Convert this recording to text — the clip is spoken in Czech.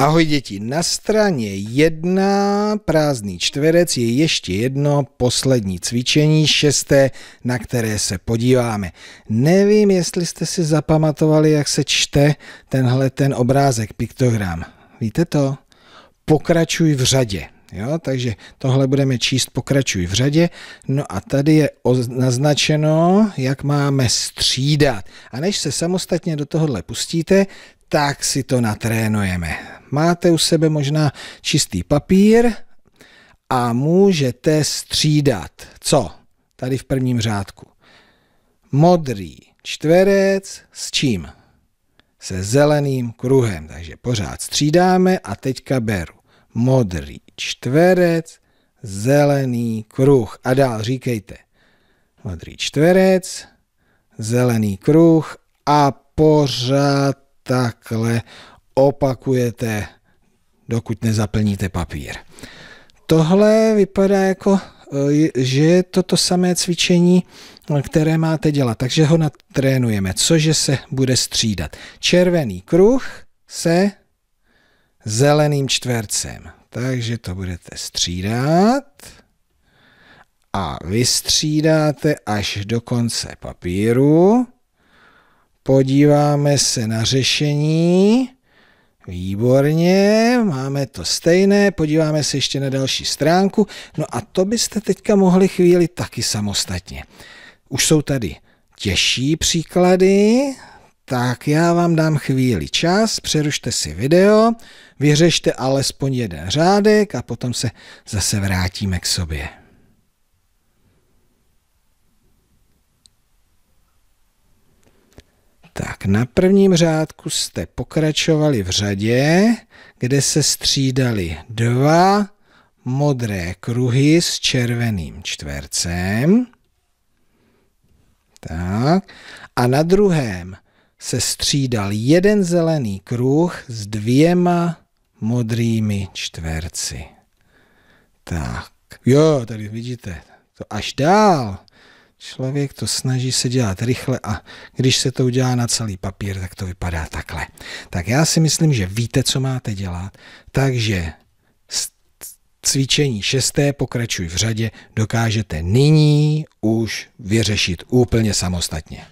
Ahoj děti, na straně jedna prázdný čtverec je ještě jedno poslední cvičení, šesté, na které se podíváme. Nevím, jestli jste si zapamatovali, jak se čte tenhle ten obrázek, piktogram. Víte to? Pokračuj v řadě. Jo, takže tohle budeme číst, pokračuj v řadě. No a tady je naznačeno, jak máme střídat. A než se samostatně do tohohle pustíte, tak si to natrénujeme. Máte u sebe možná čistý papír a můžete střídat. Co? Tady v prvním řádku. Modrý čtverec s čím? Se zeleným kruhem. Takže pořád střídáme a teďka beru. Modrý čtverec, zelený kruh. A dál říkejte. Modrý čtverec, zelený kruh a pořád takhle opakujete, dokud nezaplníte papír. Tohle vypadá jako, eh, že je to to samé cvičení, eh, které máte dělat, takže ho natrénujeme, cože se bude střídat. Červený kruh se zeleným čtvercem. Takže to budete střídat a vystřídáte až do konce papíru. Podíváme se na řešení. Výborně, máme to stejné, podíváme se ještě na další stránku. No a to byste teďka mohli chvíli taky samostatně. Už jsou tady těžší příklady, tak já vám dám chvíli čas, přerušte si video, vyřešte alespoň jeden řádek a potom se zase vrátíme k sobě. Tak na prvním řádku jste pokračovali v řadě, kde se střídali dva modré kruhy s červeným čtvercem. Tak. A na druhém se střídal jeden zelený kruh s dvěma modrými čtverci. Tak. Jo, tady vidíte, to až dál. Člověk to snaží se dělat rychle a když se to udělá na celý papír, tak to vypadá takhle. Tak já si myslím, že víte, co máte dělat, takže cvičení šesté, pokračuj v řadě, dokážete nyní už vyřešit úplně samostatně.